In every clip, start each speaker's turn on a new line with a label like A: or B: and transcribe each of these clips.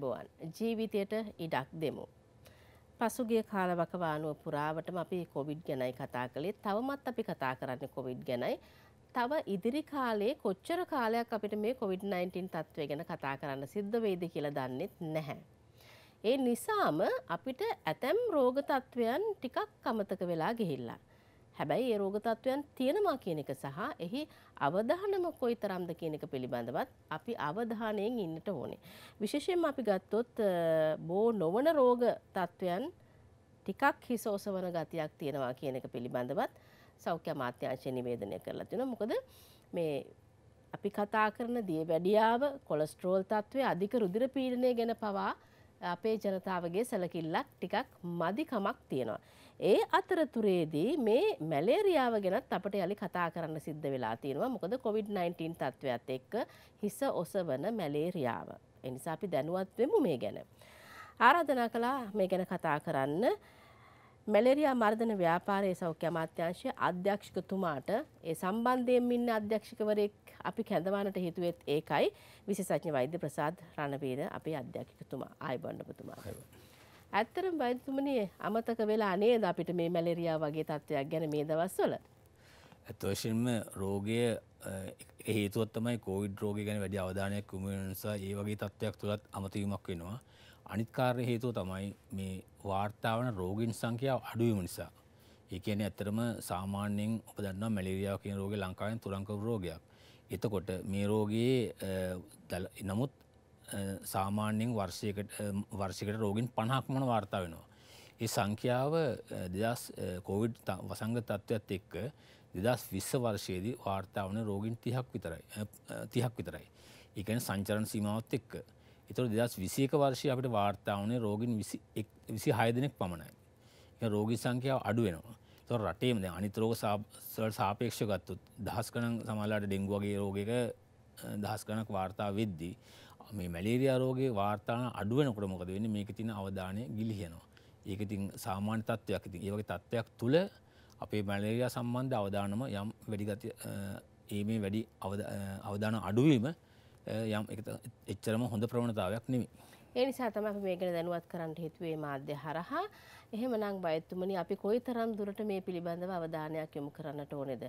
A: ආයුබෝවන් ජීවිතයට ඉඩක් දෙමු. පසුගිය කාලවකවානුව පුරාවටම අපි කොවිඩ් ගැනයි කතා කළේ තවමත් අපි කතා කරන්න කොවිඩ් ගැනයි තව ඉදිරි කාලේ කොච්චර කාලයක් අපිට මේ කොවිD-19 තත්ත්වය ගැන කතා කරන්න සිද්ධ වෙයිද කියලා දන්නෙත් නැහැ. ඒ නිසාම අපිට ඇතැම් රෝග තත්ත්වයන් ටිකක් අමතක වෙලා ගිහිල්ලා. හැබැයි ඒ රෝග තත්ත්වයන් තියෙනවා කියන එක සහ එහි අවධානම කොයි තරම්ද කියන එක පිළිබඳවත් අපි අවධානයෙන් ඉන්නට ඕනේ. විශේෂයෙන්ම අපි ගත්තොත් බෝ නොවන රෝග තත්ත්වයන් ටිකක් හිස ඔසවන ගතියක් තියෙනවා කියන එක පිළිබඳවත් සෞඛ්‍ය අමාත්‍යාංශය නිවේදනය කරලා තියෙනවා. මොකද මේ අපි කතා කරන දියවැඩියාව, කොලෙස්ටරෝල් තත්ත්වය, අධික රුධිර පීඩනය ගැන පවා අපේ ජනතාවගේ සැලකිල්ලක් ටිකක් මදිකමක් තියෙනවා. ඒ අතරතුරේදී මේ මැලේරියාව ගැනත් අපට යළි කතා කරන්න සිද්ධ වෙලා තියෙනවා මොකද කොවිD-19 තත්ත්වයක් එක්ක හිස ඔසවන මැලේරියාව. ඒ නිසා අපි දැනුවත් වෙමු මේ ගැන. ආරාධනා කළා මේ ගැන කතා කරන්න මැලෙරියා මර්ධන ව්‍යාපාරයේ සෞඛ්‍ය අමාත්‍යංශයේ අධ්‍යක්ෂකතුමාට ඒ සම්බන්ධයෙන් ඉන්න අධ්‍යක්ෂකවරයෙක් අපි කැඳවන්නට හේතුවෙත් ඒකයි විශේෂඥ වෛද්‍ය ප්‍රසාද් රණවීර අපේ අධ්‍යක්ෂකතුමා ආයුබෝවන් ඔබතුමා. ඇත්තරම් බයිතුමනේ අමතක වෙලා නේද අපිට මේ මැලෙරියා වගේ තත්ත්වයක් ගැන මේ දවස්වල.
B: ඇත්වශයෙන්ම රෝගය හේතුවත්තමයි කෝවිඩ් රෝග ගැන වැඩි අවධානයක් කුමනිසා ඒ වගේ තත්ත්වයක් තුළත් අමතීමක් වෙනවා. අනිත්කාරය හේතුව තමයි මේ වාර්තාවන රෝගීන් සංඛ්‍යාව අඩුවීම නිසා. ඒකන ඇත්තරම සාමාන්‍යෙන් ඔප දන්නවා මැලිරියාව කියන රෝග ලංකාවෙන් තුරංකව රෝගයක්. එතකොට මේ රෝගයේ නමුත් සාමාන්‍යයෙන් වර්ෂයකට වර්ෂිකට රෝගින් පණහක්මන වාර්තා වෙනවා. ඒ සංඛ්‍යාව දෙදස් කෝවිඩ් වසංග තත්ත්වත් එක්ක දෙදස් විස්ස වර්ෂයේදී වාර්තාාවන රෝගින් තිහක් විතරයි තිහක් විතරයි. එකන සංචරණ සීමාවත් එක්ක. එතුර දෙදස් විසියක වර්ෂය අපට වාර්තාාවනේ රෝගින් විසි හයදනෙක් පමණයි. රෝගී සංඛ්‍යාව අඩුවෙනවා. තොර රටේම අනිතරෝග සවල් සාපේක්ෂ ගත්තුත් දහස් කනන් සමල්ලාට ඩෙංගුවගේ රෝගක දහස් කනක් වාර්තා වෙද්දී මේ මැලේරියා රෝගේ වාර්තාන අඩුවනකොට මොකද වෙන්නේ මේක තියෙන අවධානය ගිලිහෙනවා. ඒක ඉතින් සාමාන්‍ය තත්ත්වයක්. ඉතින් ඒ වගේ තත්ත්වයක් තුළ අපේ මැලේරියා සම්බන්ධ අවධානම යම් වැඩි ගතිය ඒ මේ වැඩි අවධාන අඩුවීම යම් ඒක එච්චරම හොඳ ප්‍රවණතාවයක් නෙමෙයි.
A: ඒ නිසා තමයි අපි මේ ගැන දැනුවත් කරන්න හේතුවේ මාධ්‍ය හරහා. එහෙමනම් බයතුමනි අපි කොයිතරම් දුරට මේ පිළිබඳව අවධානයක් යොමු කරන්නට ඕනේද?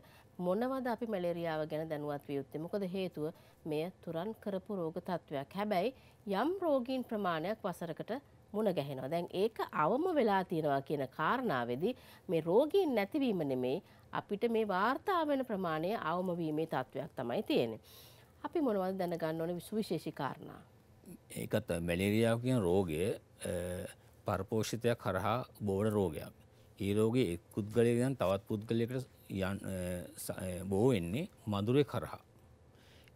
A: මොනවද අපි මැලේරියාව ගැන දැනුවත් විය යුත්තේ? මොකද හේතුව මෙය තුරන් කරපු රෝග තත්වයක්. හැබැයි යම් රෝගීන් ප්‍රමාණයක් වසරකට මුණ ගැහෙනවා. දැන් ඒක අවම වෙලා තියෙනවා කියන කාරණාවේදී මේ රෝගීන් නැතිවීම නෙමෙයි අපිට මේ වාර්තා වෙන ප්‍රමාණය අවම වීමේ තත්වයක් තමයි තියෙන්නේ. අපි මොනවද දැනගන්න ඕනේ සුවිශේෂී කාරණා?
B: ඒකත් මැලේරියාව කියන රෝගය පර්පෝෂිතයක් හරහා බෝඩ රෝගයක්. ඒ රෝගේ එක් පුද්ගලයකන් තවත් පුද්ගලයකට බෝ වෙන්නේ මදුරේ කරහා.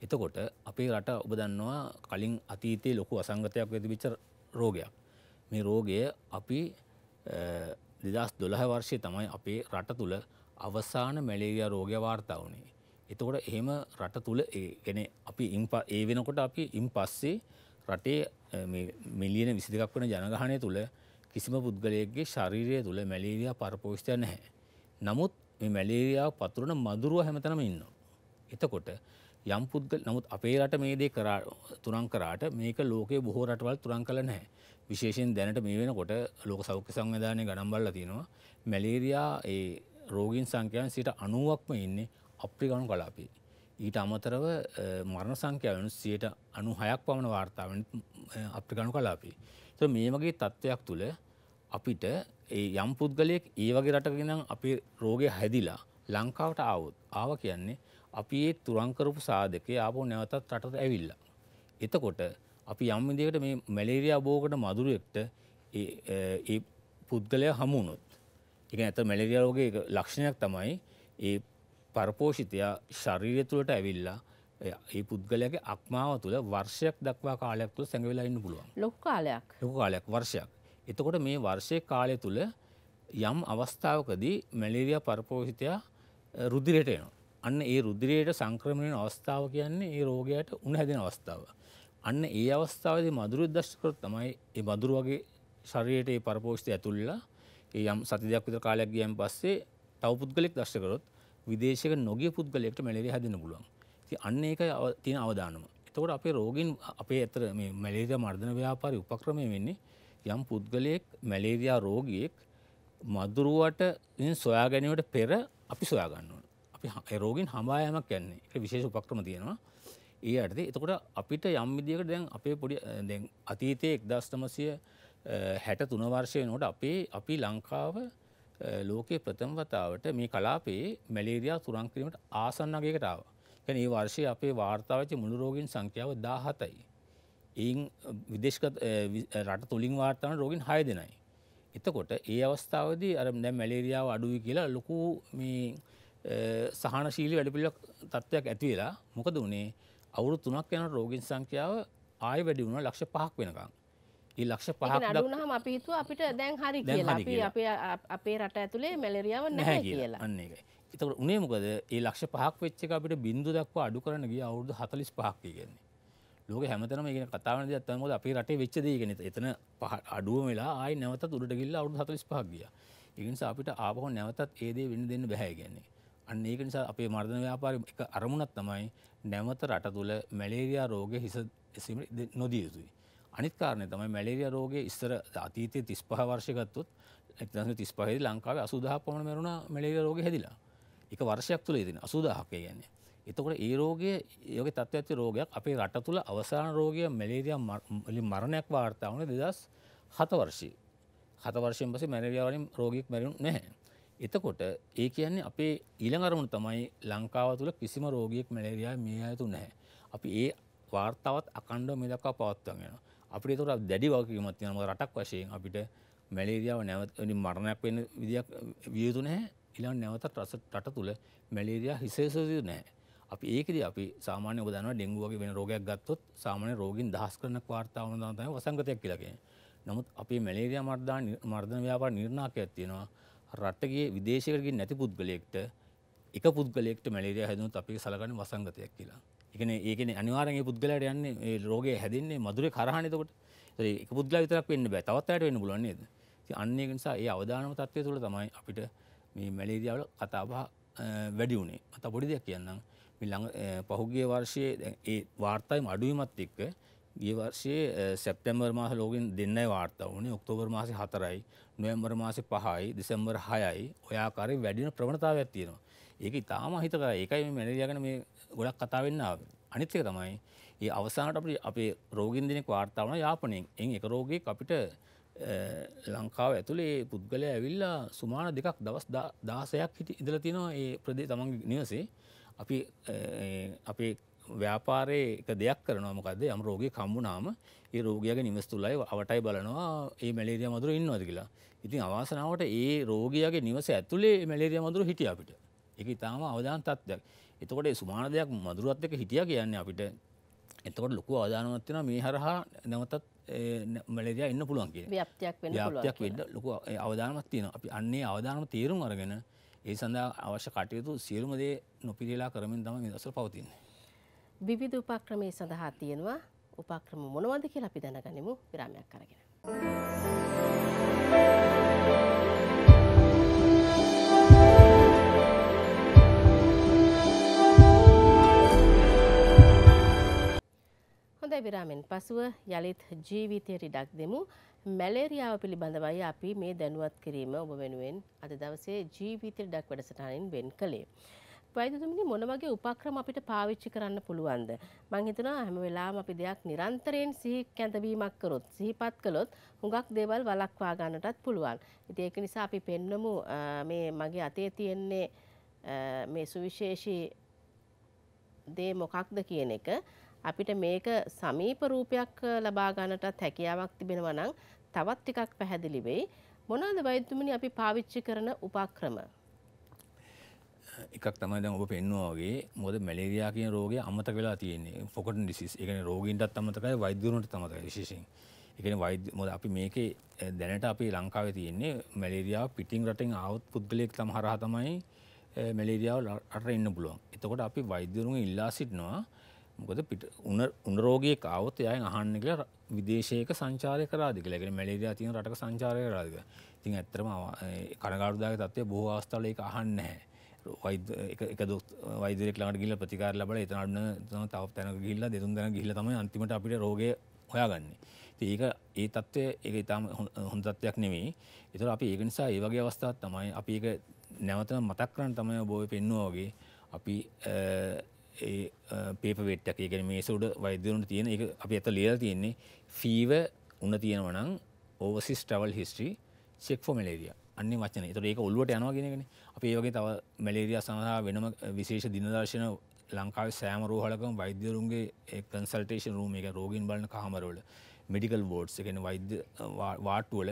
B: එතකොට අපේ රට ඔබ දන්නවා කලින් අතීතයේ ලොකු අසංගතයක් වෙතිබිච්ච රෝගයක්. මේ රෝගය අපි දෙදස් දොළහ වර්ෂය තමයි අපේ රට තුළ අවසාන මැලේරිය රෝගය වාර්තා වුණේ. එතකොට එහෙම රට තුළ ගැන අපි ඉම්පා ඒ වෙනකොට අපි ඉම් පස්සේ රටේ මිලියන විසි දෙකක් වන ජනගහනය තුළ කිසිම පුද්ගලයෙක්ගේ ශරීරය තුළ මැලේරයා පරපෝෂ්ටය නැහැ. නමුත් මැලේරයා පතුරන මදුරුව හැමතනම ඉන්න. එතකොට යම් පුද්ගල නමුත් අපේ රට මේ දේ කරා තුරන් කරාට මේක ලෝකේ බොහෝ රටවල් තුරන් කළ නැහැ. විශේෂයෙන් දැනට මේ වෙනකොට ලෝක සෞඛ්‍ය සංවිධානය ගණම්බල්ල තියෙනවා මැලේරයා ඒ රෝගීන් සංඛ්‍යයන් සිට අනුවක්ම ඉන්නේ අප්‍රිකානු කලාපේ. ඊට අමතරව මරණ සංඛ්‍යාවනු සියයට අනු හයක් පමණ වාර්තාවෙන් අප්‍රිකණු කලාපි. ත මේ වගේ තත්ත්වයක් තුළ අපිට ඒ යම් පුද්ගලයෙක් ඒ වගේ රටගෙනම් අපි රෝගය හැදිලා ලංකාවට ආවුත් ආව කියන්නේ අපි ඒ තුරංකරපු සාධකය ආපෝ නැවතත් රටට ඇවිල්ල. එතකොට අපි යම් විදිකට මේ මැලේරිය අබෝකට මදුරුවෙක්ට ඒ පුද්ගලය හමුණුත් එක ඇත මැලරිය රෝග ලක්ෂණයක් තමයි ඒ පරපෝෂිතයා ශරීරය තුළට ඇවිල්ලා ඒ පුද්ගලයාගේ අක්මාව තුළ වර්ෂයක් දක්වා කාලයක් තුළ සැඟවෙලා ඉන්න පුළුවන්
A: ලොකු කාලයක්
B: ලොකු කාලයක් වර්ෂයක් එතකොට මේ වර්ෂය කාලය තුළ යම් අවස්ථාවකදී මැලේරියා පරපෝෂිතයා රුදිරයට එනවා අන්න ඒ රුදිරයට සංක්‍රමණයන අවස්ථාව කියන්නේ ඒ රෝගයට උණහැදෙන අවස්ථාව. අන්න ඒ අවස්ථාවද මදුරු දශ්කරොත් තමයි ඒ මදුරු වගේ ශරීරයට ඒ පරපෝෂ්ටය ඇතුල්ලා ඒ යම් සති දෙයක් විතර කාලයක් ගියන් පස්සේ තව පුද්ගලෙක් දශ්කරොත් විදේශක නොගිය පුද්ගලෙක්ට මැලේරිය හැදෙන්න පුළුවන්. ඉතින් අන්න ඒක තියෙන අවදානම. එතකොට අපේ රෝගීන් අපේ ඇතර මේ මැලේරියා මර්ධන ව්‍යාපාරයේ උපක්‍රමය වෙන්නේ යම් පුද්ගලයෙක් මැලේරියා රෝගියෙක් මදුරුවට සොයා ගැනීමට පෙර අපි සොයා ගන්න ඕන. අපි රෝගීන් හඹා යෑමක් කියන්නේ. ඒක විශේෂ උපක්‍රම තියෙනවා. ඒ යටතේ එතකොට අපිට යම් විදියකට දැන් අපේ පොඩි දැන් අතීතයේ 1963 වර්ෂය වෙනකොට අපේ අපි ලංකාව ලෝකයේ ප්‍රථම වතාවට මේ කලාපයේ මැලේරයා තුරන් කිරීමට ආසන්න අගයකට ආවා. කියන්නේ මේ වර්ෂයේ අපේ වාර්තා වෙච්ච මුළු රෝගීන් සංඛ්‍යාව 17යි. ඒන් විදේශගත රට තුලින් වාර්තා වන රෝගීන් 6 දෙනයි. එතකොට ඒ අවස්ථාවේදී අර දැන් මැලේරියාව අඩුයි කියලා ලොකු මේ සහනශීලී වැඩපිළිවෙලක් තත්ත්වයක් ඇති වෙලා මොකද උනේ අවුරුදු 3ක් යන රෝගීන් සංඛ්‍යාව ආයෙ වැඩි වුණා ලක්ෂ 5ක් වෙනකම්. ඒ ලක්ෂ පහක් අඩුනහම
A: අපි හිතුවා අපිට දැන් හරි කියලා. අපි අපේ අපේ රට ඇතුලේ මැලේරියාව නැහැ කියලා.
B: අන්න ඒකයි. ඒතකොට උනේ මොකද? ඒ ලක්ෂ පහක් වෙච්ච එක අපිට බිඳු දක්වා අඩු කරන්න ගිය අවුරුදු 45ක් කියන්නේ. ලෝකෙ හැමතැනම ඒ කියන්නේ කතාවන දේ තමයි මොකද අපේ රටේ වෙච්ච දේ කියන්නේ. එතන පහ අඩුවම වෙලා ආයි නැවතත් උඩට ගිහිල්ලා අවුරුදු 45ක් ගියා. ඒ නිසා අපිට ආපහු නැවතත් ඒ දේ වෙන්න දෙන්න බෑ කියන්නේ. අන්න ඒක නිසා අපේ මර්ධන ව්‍යාපාරය එක අරමුණක් තමයි නැවත රට තුල මැලේරියා රෝගය හිස නොදිය යුතුයි. අනිත් කාරණය තමයි මැලේරිය රෝගය ඉස්සර අතීතය තිස් පහ වර්ෂගත්තුත් එක්දන තිස් පහහි ලංකාව අසුදහ පමණ මෙරුණ මැලේරිය රෝග හැදිලා එක වර්ෂයක් තුළ ඉදින අසුදාහකය යන්නේ එතකොට ඒ රෝගය යෝග තත්ව ඇති රෝගයක් අපේ රට තුළ අවසාන රෝගය මැලේරිය මරණයක් වාර්තාාවන දෙදස් හතවර්ෂී හතවර්ෂයෙන් පසේ මැලරියාවලින් රෝගයක් මැරුණු නැහැ එතකොට ඒ කියන්නේ අපේ ඊළඟ අරමුණ තමයි ලංකාව තුළ කිසිම රෝගියෙක් මැලේරියා මේ ඇතු නැහැ අපි ඒ වාර්තාවත් අකණ්ඩ මෙදක්වා පවත්වගෙන අපි තොර දැඩි වගකීමක් තියෙනවා රටක් වශයෙන් අපිට මැලේරියාව නැවත මරණයක් වෙන විදියක් විය යුතු නැහැ ඊළඟ නැවතත් රට තුල මැලේරියා හිසෙස යුතු නැහැ. අපි ඒකෙදී අපි සාමාන්‍ය ඔබ දන්නවා ඩෙන්ගු වගේ වෙන රෝගයක් ගත්තොත් සාමාන්‍ය රෝගීන් දහස් ගණනක් වාර්තා වන දා තමයි වසංගතයක් කියලා කියන්නේ. නමුත් අපේ මැලේරියා මර්ධන මර්ධන ව්‍යාපාර නිර්ණායකයක් තියෙනවා. රට ගියේ විදේශයකට ගියේ නැති පුද්ගලයෙක්ට එක පුද්ගලයෙක්ට මැලේරියා හැදුනොත් අපි සලකන්නේ වසංගතයක් කියලා. එකන ඒකන අනිවාරගේ පුද්ගලට යන්නේ රෝගය හැදන්නේ මදුරේ කරහනතකොට ඒක පුද්ගල විතරක් වෙන්න බෑ තවත්යට වෙන්න බලන්නේද අන්නේකනිසා ඒ අවධානම තත්වය තුළ තමයි අපිට මේ මැලේදියාවල කතාබා වැඩි වුණේ අත පොඩි දෙයක් කියන්නම් මිල්ළඟ පහුගිය වර්ෂයේ ඒ වාර්තායිම අඩුවීමත් එක්ක ගිය වර්ෂයේ සැප්තැම්බර් මාහ ලෝගෙන් දෙන්න වාර්තා වනේ ඔක්තෝබර් මාසි හතරයි නොයම්බර් මාසි පහයි දෙසම්බර් හයයි ඔයාකාරය වැඩින ප්‍රවණතාවයක් තියෙනවා ඒක ඉතාම හිතකර ඒකයි මැනරියගෙන මේ ගොඩක් කතාවෙන්නාව. අනිත්‍යක තමයි ඒ අවසානට අපි අපේ රෝගින් දෙනෙක් වාර්තාාවන යාපනයෙන් එන් එක රෝගය අපිට ලංකාව ඇතුළේ පුද්ගලය ඇවිල්ලා සුමාන දෙකක් දවස් දාසයක් හිට ඉදල තිනවා ඒ ප්‍රදේ තමන් නිවසේ අපි අපේ ව්‍යාපාරය එක දෙයක් කරනවාමකද යම් රෝගය කම්බුනාම ඒ රෝගයාගේ නිවස් තුලයි අවටයි බලනවා ඒ මැලේරිය මදුර ඉන්නවද කියලා. ඉතින් අවාසනාවට ඒ රෝගයාගේ නිවස ඇතුලේ මැලේරිය මදුර හිටිය අපිට. එක ඉතාම අවධාන තත්වයක් එතකොට සුමාන දෙයක් මදුරුවත් එක හිටිය කියන්නේ අපිට එතකොට ලොකු අවධානමත්වන මේ හරහා නැවතත් මලදයා එන්න පුළුවන් කිය
A: ්‍යක්යක් වෙන්න
B: ලොකු අවධානමත් තියෙන අපි අන්නේ අවධානම තේරුම් අරගෙන ඒ සඳහා අවශ්‍ය කටයුතු සියලුමදේ නොපිරිලා කරමින් තම මේ දසර පවතින්නේ.
A: විවිධ උපක්‍රමය සඳහා තියෙනවා උපක්‍රම මොනවද කියලා අපි දැනගනිමු විරාමයක් කරගෙන. Thank you. හොඳයි විරාමෙන් පසුව යළිත් ජීවිතයට ඉඩක් දෙමු. මැලේරියාව පිළිබඳවයි අපි මේ දැනුවත් කිරීම ඔබ වෙනුවෙන් අද දවසේ ජීවිතයට ඉඩක් වැඩසටහනින් වෙන් කළේ. වෛද්‍යතුමනි මොන වගේ උපක්‍රම අපිට පාවිච්චි කරන්න පුළුවන්ද? මං හිතනවා හැම වෙලාවෙම අපි දෙයක් නිරන්තරයෙන් සිහි කැඳවීමක් කරොත්, සිහිපත් කළොත් හුඟක් දේවල් වළක්වා ගන්නටත් පුළුවන්. ඉතින් ඒක නිසා අපි පෙන්නමු මේ මගේ අතේ තියෙන්නේ මේ සුවිශේෂී දේ මොකක්ද කියන එක අපිට මේක සමීප රූපයක් ලබා ගන්නටත් හැකියාවක් තිබෙනවා නම් තවත් ටිකක් පැහැදිලි වෙයි. මොනවාද වෛද්‍යතුමනි අපි පාවිච්චි කරන උපක්‍රම?
B: එකක් තමයි දැන් ඔබ පෙන්නවා වගේ මොකද මැලේරියා කියන රෝගය අමතක වෙලා තියෙන්නේ ෆොකටන් ඩිසීස්. ඒ කියන්නේ රෝගීන්ටත් අමතකයි වෛද්‍යවරුන්ටත් අමතකයි විශේෂයෙන්. ඒ කියන්නේ වෛද්‍ය මොකද අපි මේකේ දැනට අපි ලංකාවේ තියෙන්නේ මැලේරියාව පිටින් රටින් ආවත් පුද්ගලයෙක් තම හරහා තමයි මැලේරියාව රට ඉන්න පුළුවන්. එතකොට අපි වෛද්‍යවරුන් ඉල්ලා සිටිනවා මොකද පිට උනරෝගය කවත් යය අහන්න කියල විදේශයක සංචාරය කරාදි කියලගෙන මැලේදයා තියන රටක සංචාරය කරාදික ඉතින් ඇත්තරම කනගාඩුදාග තත්වය බොහෝ අවස්ථාල එක අහන්න හැ එක වෛදරෙක් ලාට ගිල්ල ප්‍රතිකාර ලබට එතනන්න තව තැන ගිල්ල දෙතුන් දැන ගිල්ල තම අන්තිමට අපිට රෝගය හොයාගන්නේ ඒක ඒ තත්ත්වය එක ඉතාම හොඳත්වයක් නෙවෙයි එතුර අපි ඒක නිසා ඒ වගේ අවස්ථාත් තමයි අපි එක නැවත මතක්කරන් තමයි බෝය පෙන්නුවෝගේ අපි ඒ පේපවෙට් එක ගැන මේ සුඩ වෛදරුන්ට තියෙන එක අපි ඇත ලියල තියෙන්නේ ෆීව උන්න තියෙනවනම් ඕවසිස් ටවල් හිස්ට්‍රී චෙක් ෝ මලේරිය අන්න වචන තර ඒක ඔල්ලුවට යනවාගෙනගෙන අපි ඒගේ තව මැලේරිය සඳහා වෙනම විශේෂ දිනදර්ශන ලංකාව සෑම රෝහලකම් වෛද්‍යරුන්ගේ කන්සල්ටේෂන් රූම එක රෝගීන් බලන කාමරවල මෙඩිකල් බෝඩ්ස් එකන වෛද්‍ය වාට්ටුවල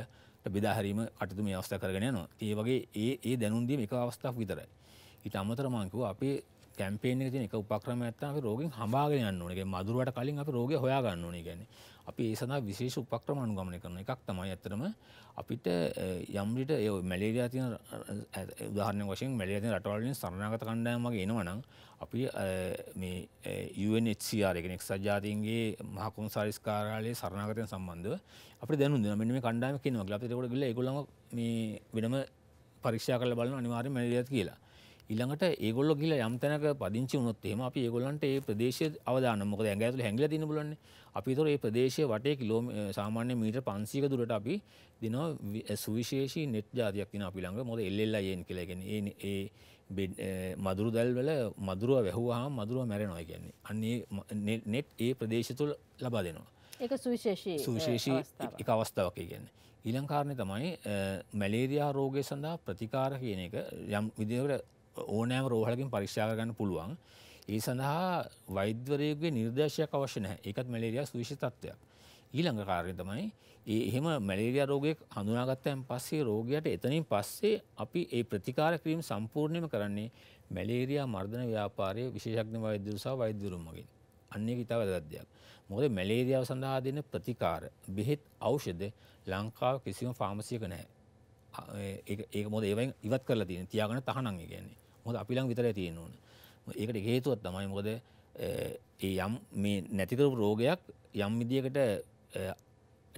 B: බෙදාහරීම කටතුම අවස්ථා කරගෙන නවා ඒ වගේ ඒ ඒ දැනුන්දීම එක අවස්ථාවක් විතරයි. ඉට අමතරමංකව අපේ කැම්පේන තින එක උපක්‍රම ඇත්තම රෝගෙන් හමාගෙන යන්න ඕනේ. මදුරුවට කලින් අපි රෝගය හොයා ගන්න ඕනේ කියන්නේ. අපි ඒ සඳහා විශේෂ උපක්‍රම අනුගමනය කරන එකක් තමයි ඇත්තටම අපිට යම් විට ඒ මැලේරියා තියෙන උදාහරණයක් වශයෙන් මැලේරියා තියෙන රටවල් වලින් සරණාගත කණ්ඩායම් වගේ එනවනම් අපි මේ UNHCR කියන එක්සත් ජාතීන්ගේ මහ කොමසාරිස් කාර්යාලයේ සරණාගතයන් සම්බන්ධව අපිට දැනුම් දෙනවා. මෙන්න මේ කණ්ඩායම කියනවා කියලා. අපිට ඒකට ගිහලා ඒගොල්ලන්ව මේ වෙනම පරීක්ෂා කරලා බලන අනිවාර්යෙන් මැලේරියාද කියලා. ඉළඟට ඒගොල්ල ගිල යම්තැනක පදිංචි උනොත්තේම අපි ඒගොල්ලන්ට ඒ ප්‍රදේශය අවදාන මොක ඇගඇතුල හැඟල තින බලන්න අපි තොර ඒ ප්‍රදේශය වටේ කිලෝම සාමාන්‍ය මීට පන්සීක දුරට අපි දෙනවා සුවිශේෂී නෙට් ජාතියක් තින අපි ළඟ මොද එල්ල යෙන් කලගෙන ඒ මදුරු දැල්වල මදුරුව වැැහවා මදුරුව මැරෙනවා කියන්නේ අන්නේ නෙට් ඒ ප්‍රදේශතුල් ලබා දෙනවා.
A: ඒ සුවිශේෂී සුවිශේෂී
B: එක අවස්ථාවක් කියන්නේ. ඊළංකාරණය තමයි මැලේරයා රෝගය සඳහා ප්‍රතිකාර කියන එක යම් විදිකට ඕනෑම රෝහලකින් පරික්ෂා කරගන්න පුළුවන්. ඒ සඳහා වෛද්‍යවරයෙකුගේ නිර්දේශයක් අවශ්‍ය නැහැ. ඒකත් මැලේරියා සුවිශේෂී තත්ත්වයක්. ඊළඟ කාර්යය තමයි ඒ එහෙම මැලේරියා රෝගයක් හඳුනාගත්තයින් පස්සේ රෝගියාට එතනින් පස්සේ අපි ඒ ප්‍රතිකාර ක්‍රියාව සම්පූර්ණයෙන්ම කරන්නේ මැලේරියා මර්ධන ව්‍යාපාරයේ විශේෂඥ වෛද්‍යවරු සහ වෛද්‍යවරුන් මගින්. අන්න ඒක ඉතා වැදගත් දෙයක්. මොකද මැලේරියාව සඳහා දෙන ප්‍රතිකාර, බෙහෙත්, ඖෂධ ලංකාව කිසිම ෆාමසියක නැහැ. ඒක මොකද ඒවෙන් ඉවත් කරලා තියෙන. තියාගන්න තහනම් කියන්නේ. හොඳ අපිලං විතර තියෙන ඕන ඒකට හේතුවත් තමයි මොකද ඒ යම් මේ නැතිකරපු රෝගයක් යම් විදිකට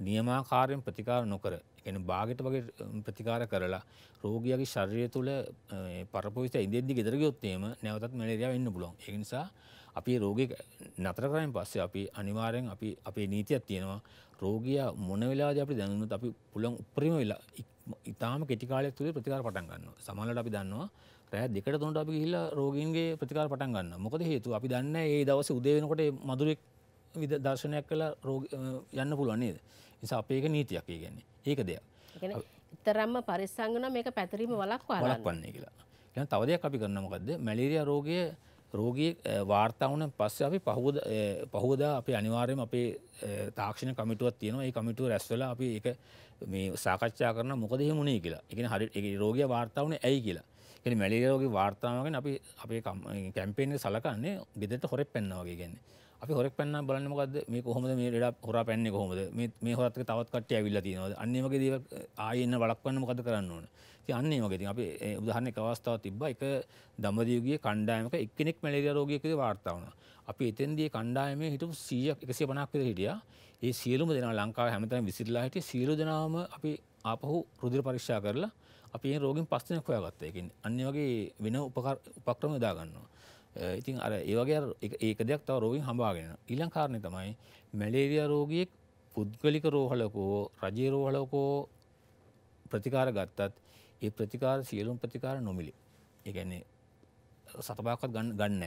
B: නියමාකාරයෙන් ප්‍රතිකාර නොකර එන බාගට වගේ ප්‍රතිකාර කරලා රෝගියගේ ශරීරය තුළ පරපවිත ඉදෙද්දි ගෙදරගයොත්තේම නැවතත් මැලේරියාව එන්න පුළුවන් ඒ නිසා අපි රෝගී නතර කරයින් පස්සේ අපි අනිවාරයෙන් අපි අපේ නීතියක් තියෙනවා රෝගියා මොන වෙලාද අපි දැනුනත් අපි පුළන් උපරිම වෙලා ඉතාම කෙටිකාලයක් තුළේ ප්‍රතිකාර පටන් ගන්නවා සමහරවිට අපි දන්නවා පැත් දෙකට තුන්ට අපි හිල්ලා රෝගීන්ගේ ප්‍රතිකාර පටන් ගන්න මොකද හේතු අපි දන්න ඒ දවස උදේනකොට මදුරෙක් විද දර්ශනයක් කලා රෝග යන්න පුළුවන්න්නේද නිසා අපේක නීතියක් ඒ ගැන්නේ ඒක
A: දෙයක් ඉතරම්ම පරිස්සංගන මේක පැතරීම වලක් වලක්
B: වන්නේ කියලා ගැන තවදයක් අපි කරන්න මොකක්ද මැලේරිය රෝගය රෝගී වාර්තාවන පස්සේ අපි පහුවද පහුවදා අපි අනිවාර්යම අපේ තාක්ෂණ කමිටුවත් තියෙනවා ඒ කමිටුව රැස්වල අපි ඒ මේ සාකච්ඡා කරන මොකද හෙමුණේ කියලා එකන හරි රෝගය වාර්තාවන ඇයි කියලා එනි මැලිරෝගේ වාර්තාවගෙන අපි අපේ කැම්පේන සලකන්නේ ගෙදට හොරෙක් පැන්නවගේ කියන්නේ අපි හොරක් පැන්න බලන්න මොකද මේ කොහොමද මේ ලඩ හොරා පැන්නේ කොහොමද මේ හොරත් තවත් කට්ටිය ඇවිල්ලා තියෙනවද අන්න මේ වගේ දේවල් ආයෙන්න වළක්වන්න මොකද කරන්න ඕන ඉතින් අන්න මේ වගේ ඉතින් අපි උදාහරණයක් අවස්ථාවක් තිබ්බා එක දඹදිවගේ කණ්ඩායමක එක්කෙනෙක් මැලේරියා රෝගියෙක් විදිහට වාර්තා වුණා අපි එතෙන්දී කණ්ඩායමේ හිටපු 100ක් 150ක් විතර හිටියා. ඒ සියලුම දෙනා ලංකාවේ හැමතැනම විසිරලා හිටිය සියලු දෙනාම අපි ආපහු රුධිර පරීක්ෂා කරලා අපි රෝගින් පස්සන කොයාගත්තයකින් අන්න වගේ වෙන උපක්‍රම දාගන්නවා. ඉතින් අර ඒවගේ ඒක දෙයක් තව රෝගින් හඹාගෙන ඊළං කාරණය තමයි මැලේරිය රෝගියෙක් පුද්ගලික රෝහලකෝ රජයේ රෝහලකෝ ප්‍රතිකාර ගත්තත් ඒ ප්‍රතිකාර සියලුම් ප්‍රතිකාර නොමිලි ඒගැන්නේ සතපාකත් ගන්න ගන්න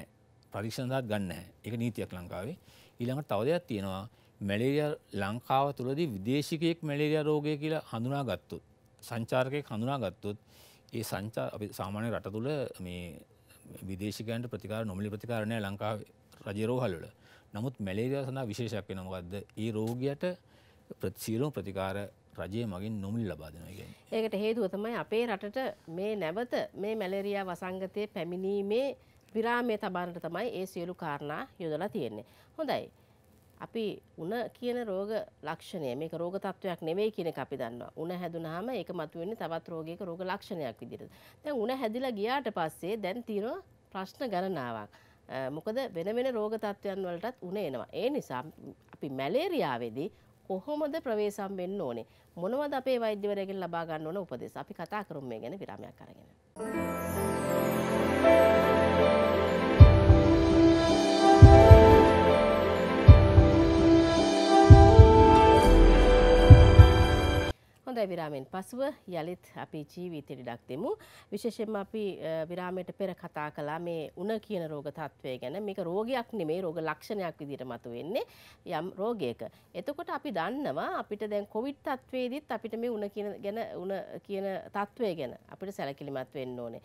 B: පරීක්ෂණදාත් ගන්න එක නීතියක් ලංකාවේ ඊළඟට තවදයක් තියෙනවා මැලේරිය ලංකාව තුළදී විදේශිකයෙක් මැලේරිය රෝගය කියලා හඳුනා ගත්තුත් සංචාර්කය හඳුනා ගත්තොත් ඒ සංචා අපි සාමාන්‍ය රට තුළ මේ විදේශකයන්ට ප්‍රතිකාර නොමලි ප්‍රතිකාරණය ලංකාව රජරෝහල්වල නමුත් මැලේරියා සඳහා විශේෂයක් වෙන මොකක්ද ඒ රෝගියට ප්‍රතිසීලෝ ප්‍රතිකාර රජය මගින් නොමිල් ලබාදනග
A: ඒකට හේතුව තමයි අපේ රටට මේ නැවත මේ මැලෙරයා වසංගතය පැමිණීමේ විරාමය තබාරට තමයි ඒ සියලු කාරණා යොදලා තියෙන්නේ හොඳයි අපි උන කියන රෝග ලක්ෂණය මේක රෝග තත්වයක් නෙමෙයි කියන එක අපි දන්නවා. උන හැදුනහම ඒක මතුවෙන්නේ තවත් රෝගයක රෝග ලක්ෂණයක් විදිහට. දැන් උන හැදිලා ගියාට පස්සේ දැන් තියෙනවා ප්‍රශ්න ගණනාවක්. මොකද වෙන වෙන රෝග තත්වයන් වලටත් උන එනවා. ඒ නිසා අපි මැලේරියාවේදී කොහොමද ප්‍රවේශම් වෙන්න ඕනේ? මොනවද අපේ වෛද්‍යවරයගෙන් ලබා ගන්න ඕන උපදෙස්? අපි කතා කරමු මේ ගැන විරාමයක් අරගෙන. Thank you. හොඳයි විරාමෙන් පසුව යළිත් අපි ජීවිතයට ඉඩක් දෙමු. විශේෂයෙන්ම අපි විරාමයට පෙර කතා කළා මේ උණ කියන රෝග තත්ත්වය ගැන. මේක රෝගයක් නෙමෙයි රෝග ලක්ෂණයක් විදිහට මතුවෙන්නේ යම් රෝගයක. එතකොට අපි දන්නවා අපිට දැන් කොවිඩ් තත්ත්වයේදීත් අපිට මේ උණ කියන ගැන උණ කියන තත්ත්වය ගැන අපිට සැලකිලිමත් වෙන්න ඕනේ.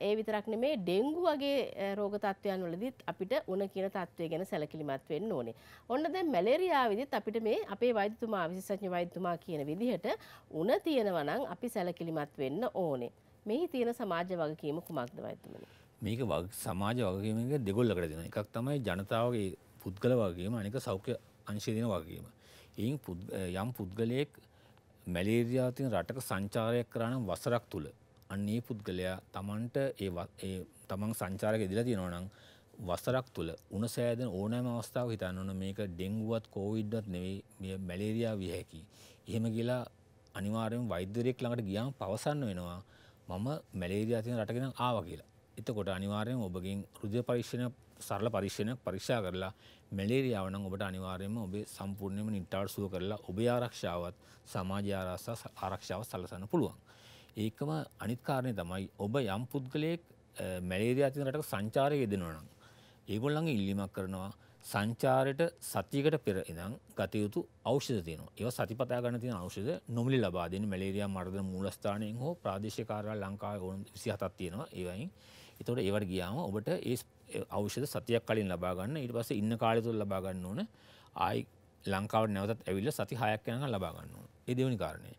A: ඒ විතරක් නෙමෙයි ඩෙන්ගු වගේ රෝග තත්ත්වයන් වලදීත් අපිට උණ කියන තත්ත්වය ගැන සැලකිලිමත් වෙන්න ඕනේ. ඔන්න දැන් මැලේරියාවේදීත් අපිට මේ අපේ වෛද්‍යතුමා විශේෂඥ වෛද්‍යතුමා කියන විදිහට උන තියෙනවා නම් අපි සැලකිලිමත් වෙන්න ඕනේ. මෙහි තියෙන සමාජ වගකීම කුමක්ද වෛද්‍යමනි?
B: මේක සමාජ වගකීම එක දෙගොල්ලකට දෙනවා. එකක් තමයි ජනතාවගේ පුද්ගල වගකීම අනික සෞඛ්‍ය අංශය දෙන වගකීම. එයින් යම් පුද්ගලයෙක් මැලේරියා තියෙන රටක සංචාරයක් කරා නම් වසරක් තුල අන්න ඒ පුද්ගලයා Tamanට ඒ තමන් සංචාරක ඉදලා තියෙනවා නම් වසරක් තුළ උණ සෑදන ඕනෑම අවස්ථාව හිතන්න ඕන මේක ඩෙංගුවත් කෝවිඩ්ඩත් නෙවෙයි මැලේරයා විය හැකි. එහෙම කියලා අනිවාර්යෙන් වෛද්‍යරයෙක් ළඟට ගියාම පවසන්න වෙනවා මම මැලේරියා තියෙන රටකෙන ආවා කියලා. එතකොට අනිවාර්යෙන් ඔබගෙන් රුධිර පරීක්ෂණ සරල පරීක්ෂණයක් පරීක්ෂා කරලා මැලේරියාව නම් ඔබට අනිවාර්යයෙන්ම ඔබේ සම්පූර්ණයෙන්ම නිට්ටාට සුව කරලා ඔබේ ආරක්ෂාවත් සමාජ ආරක්ෂාව සලසන්න පුළුවන්. ඒකම අනිත් කාරණේ තමයි ඔබ යම් පුද්ගලයෙක් මැලේරියා තියෙන රටක සංචාරය යෙදෙනවා නම් ඒගොල්ලන්ගේ ඉල්ලීමක් කරනවා සංචාරයට සතියකට පෙර ඉඳන් ගතයුතු ඖෂධ තියෙනවා. ඒවා සතිපතා ගන්න තියෙන ඖෂධ නොමිලි ලබා දෙන මැලේරියා මර්ධන මූලස්ථානයෙන් හෝ ප්‍රාදේශීය කාර්යාල ලංකාවේ ඕන 27ක් තියෙනවා. ඒවයින්. ඒතකොට ඒවට ගියාම ඔබට ඒ ඖෂධ සතියක් කලින් ලබා ගන්න. ඊට පස්සේ ඉන්න කාලය තුළ ලබා ගන්න ඕන. ආයි ලංකාවට නැවතත් ඇවිල්ලා සති 6ක් යනකම් ලබා ගන්න ඕන. ඒ දෙවෙනි කාරණේ.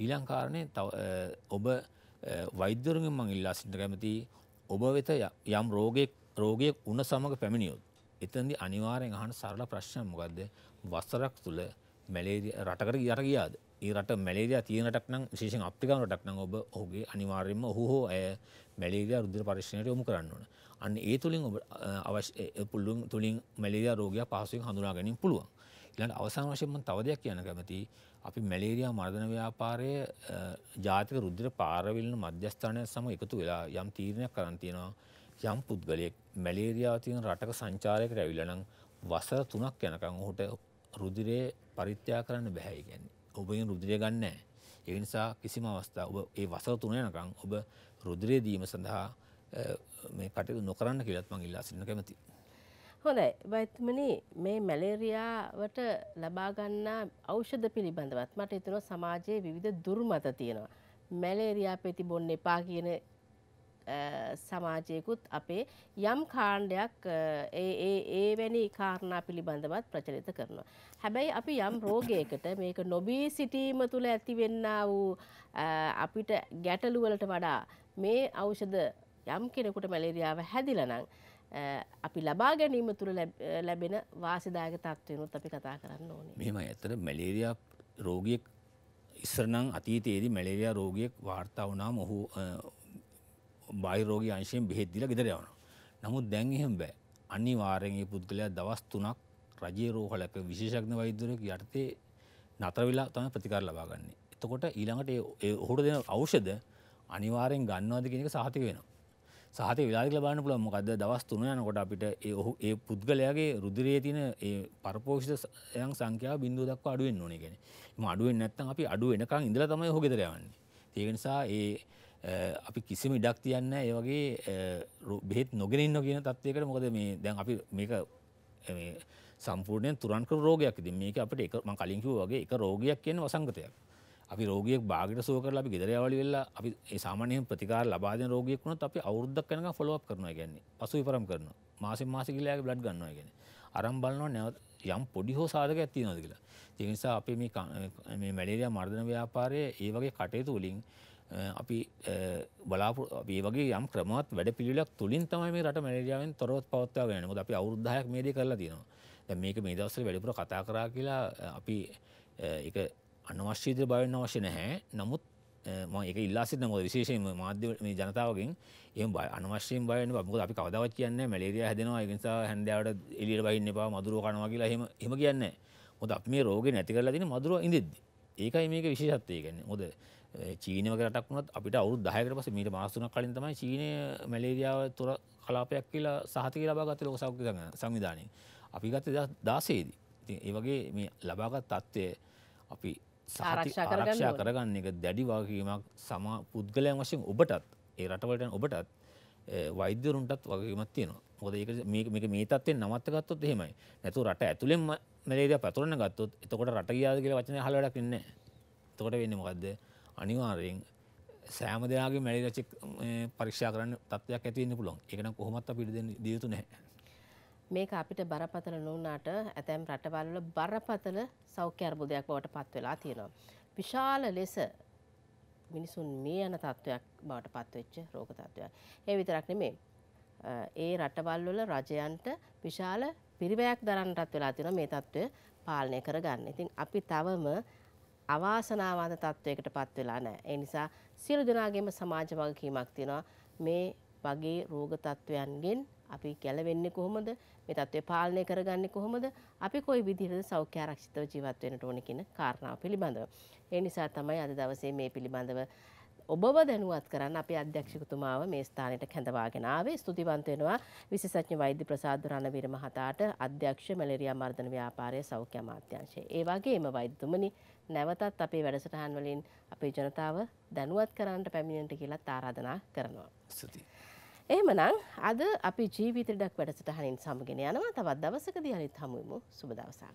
B: ඊළඟ කාරණේ ඔබ වෛද්‍යවරුන්ගෙන් මම ඉල්ලා සිටින්න කැමතියි. ඔබ වෙත යම් රෝගයක් රෝගයක් උණ සමග පැමිණියොත් එතනදි අනිවාර්යෙන් අහන සරල ප්‍රශ්නය මොකද්ද? වසරක් තුල මැලේරියා රටකට ගියට ගියාද? ඒ රට මැලේරියා තියෙන රටක් නම් විශේෂයෙන් අප්‍රිකානු රටක් නම් ඔබ ඔහුගේ අනිවාර්යයෙන්ම ඔහු හෝ ඇය මැලේරියා රුධිර පරීක්ෂණයට යොමු කරන්න ඕන. අන්න ඒ තුලින් ඔබ අවශ්‍ය පුළුවන් තුලින් මැලේරියා රෝගියා පහසුවෙන් හඳුනා ගැනීම පුළුවන්. ඊළඟ අවසාන වශයෙන් මම තව දෙයක් කියන්න කැමතියි. අපි මැලේරියා මර්ධන ව්‍යාපාරය ජාතික රුධිර පාරවිලන මධ්‍යස්ථානය සමග එකතු වෙලා යම් තීරණයක් කරන් තියෙනවා. යම් පුද්ගලයෙක් මැලේරියාව තියෙන රටක සංචාරයකට ඇවිල්ලා නම් වසර 3ක් යනකම් ඔහුට රුධිරය පරිත්‍යාග කරන්න බෑ කියන්නේ. ඔබෙන් රුධිරය ගන්න නැහැ. ඒ නිසා කිසිම අවස්ථාවක් ඔබ ඒ වසර 3 යනකම් ඔබ රුධිරය දීම සඳහා මේ කටයුතු නොකරන්න කියලාත් මම ඉල්ලා සිටින්න කැමතියි.
A: හොඳයි බයිතුමනි මේ මැලේරියාවට ලබා ගන්නා ඖෂධ පිළිබඳවත් මට හිතෙනවා සමාජයේ විවිධ දුර්මත තියෙනවා. මැලේරියා පෙති බොන්න එපා කියන සමාජයකුත් අපේ යම් කාණ්ඩයක් ඒ වැනි කාරණා පිළිබඳවත් ප්‍රචලිත කරනවා. හැබැයි අපි යම් රෝගයකට මේක නොබී සිටීම තුළ ඇතිවෙන්න වූ අපිට ගැටලුවලට වඩා මේ අවෂද යම් කෙනෙකුට මැලේරියාව හැදිලනං. අපි ලබා ගැනීම තුළ ලැබෙන වාසිදායක තත්ත්වයනුත් අපි කතා කරන්න ඕනේ
B: මෙම ඇතර මැලේරයා රෝගියෙක් ඉස්සරනම් අතීතයේදී මැලේරයා රෝගියෙක් වාර්තා වනාම ඔහු බයිරෝගී අංශයෙන් බෙහෙත් දීලා ගෙදර යවනවා. නමුත් දැන් එහෙම බෑ. අනිවාර්යෙන් මේ පුද්ගලයා දවස් 3ක් රජයේ රෝහල අපේ විශේෂඥ වෛද්‍යවරයෙක් යටතේ නතර වෙලා තමයි ප්‍රතිකාර ලබාගන්නේ. එතකොට ඊළඟට ඒ ඔහුට දෙන ඖෂධ අනිවාර්යෙන් ගන්නවාද කියන එක සාහිතක වෙනවා. සාහිතක විලාසික ලබන්න පුළුවන් මොකද්ද දවස් 3 යනකොට අපිට ඒ ඔහු ඒ පුද්ගලයාගේ රුධිරයේ තියෙන ඒ පරපෝෂිතයන් සංඛ්‍යාව බිඳුව දක්වා අඩු වෙන්න ඕනේ කියන්නේ. එහම අඩු වෙන්නේ නැත්නම් අපි අඩු වෙනකන් ඉඳලා තමයි ඔහු ගෙදර යවන්නේ. ඒක නිසා ඒ අපි කිසිම ඉඩක් තියන්න ඒ වගේ බෙත් නොගෙනන්න කියන තත්වයකට මොකද මේ දැන් අපි මේක සම්පූර්ණය තුරන්ක රෝගයක් ති මේක අපට එකම කලින්කිව වගේ එක රෝගයක් කියන වසංගතයක් අපි රෝගියක් බාගට සෝ කරලා අපි ගෙදරයාවලි වෙල්ලා අපි සාමානයෙන් ප්‍රතිකාර ලබාදන රෝගියක් වුණත් අපි අවුරුද්දක් කනක ෆොලොවප් කරනවා කියන්නේ පසු විපරම් කරනවා මාසෙන් මාස කියලා බ්ලඩ් ගන්නවා කියන්නේ අරන් බලනවා නැවත යම් පොඩි හෝ සාධකයක් තියෙනවද කියලා. ඒ නිසා අපි මේ මේ මැලේරියා මර්ධන ව්‍යාපාරයේ ඒ වගේ කටයුතු වලින් අපි බලාපු ඒ වගේ යම් ක්‍රමවත් වැඩ පිළිලක් තුළින් තමයි මේ රට මැලරියාවෙන් තොරවත් පවත්වා ගෙන මොකද අපි අවුරුද්දායක් මේ දේ කරලා තියෙනවා දැන් මේක මේ දවස්වල වැඩිපුර කතා කරා කියලා අපි ඒක අනවශ්‍ය දේ බවෙන්න අවශ්‍ය නැහැ නමුත් ම එක ඉල්ලාසිත් මොද විශේෂයෙන් මාධ්‍ය මේ ජනතාවගෙන් එම බ අනවශ්‍යයෙන් බයන මුද අපි කවදවත් කියන්න මලේරිය හැදෙනවා එකනිසා හැන්ඩාවට එලියට බහින්න එපා මදුරුව කනවා කියලා හෙම හෙම කියන්නේ මොද අප මේ රෝග නැති කරලා තින මදුරුව ඉඳෙද ඒකයි මේක විශේෂත්වය කියන්නේ මොද චීනක රටක් වුණත් අපිට අවුරු දායකට පස මීට මාසුනක් කලින් තමයි චීනය මැලේරියාව තුර කලාපයක් කියලා සහතික ලබාගත ලෝක සෞඛ්‍ය සංවිධානය අපි ගත දාසේදී ඉතින් ඒ වගේ මේ ලබාගත් තත්ත්වය අපි ආරක්ෂා කරගන්න එක දැඩි වගකීමක් සමා පුද්ගලයන් වශයෙන් ඔබටත් ඒ රටවලට ඔබටත් වෛද්‍යරුන්ටත් වගකීමක් තියෙනවා මොකද ඒක මේක මේ තත්ත්වයෙන් නවත්ත ගත්තොත් එහෙමයි නැතු රට ඇතුළෙන්ම මැලේරියා පැතුරන ගත්තොත් එතකොට රට ගියාද කියලා වචනේ අහලා වැඩක් ඉන්නේ නැහැ එතකොට වෙන්නේ මොකද්ද අනිවාර්යෙන් සෑම දෙයාගේ මැඩි රචෙක් පරික්ෂා කරන්න තත්වයක් ඇතිවන්න පුළොන් එකන කොහොමත් පිට දියුතු නැහැ.
A: මේක අපිට බරපතල නොවනාට ඇතැම් රටවල්ල බරපතල සෞඛ්‍ය අර්බුදයක් බවට පත් වෙලා තියෙනවා. විශාල ලෙස මිනිසුන් මේ යන තත්ත්වයක් බවට පත්වෙච්ච රෝග තත්ත්වයක්. ඒ විතරක් නෙමේ. ඒ රටවල්වල රජයන්ට විශාල පිරිවැයක් දරන්නටත් වෙලා තියෙන මේ තත්ත්වය පාලනය කරගන්න. ඉතින් අපි තවම අවාසනාවන්ත තත්ත්වයකට පත් වෙලා නැහැ. ඒ නිසා සියලු දෙනාගේම සමාජ වගකීමක් තියෙනවා මේ වගේ රෝග තත්ත්වයන්ගෙන් අපි ගැලවෙන්නේ කොහොමද? මේ තත්ත්වය පාලනය කරගන්නේ කොහොමද? අපි කොයි විදිහටද සෞඛ්‍ය ආරක්ෂිතව ජීවත් වෙන්නට ඕන කියන කාරණාව පිළිබඳව. ඒ නිසා තමයි අද දවසේ මේ පිළිබඳව ඔබව දැනුවත් කරන්න අපේ අධ්‍යක්ෂකතුමාව මේ ස්ථානයට කැඳවාගෙන ආවේ ස්තුතිවන්ත වෙනවා විශේෂඥ වෛද්‍ය ප්‍රසාද් රණවීර මහතාට අධ්‍යක්ෂ මැලේරියා මර්ධන ව්‍යාපාරයේ සෞඛ්‍ය අමාත්‍යාංශය. ඒ වගේම වෛද්‍යතුමනි නැවතත් අපේ වැඩසටහන් වලින් අපේ ජනතාව දැනුවත් කරන්නට පැමිණෙන්නට කියලා ආරාධනා කරනවා. ස්තුතියි. එහෙමනම් අද අපි ජීවිත ඉඩක් වැඩසටහනින් සමගෙන යනවා තවත් දවසකදී අනිත් හමුවෙමු සුබ දවසක්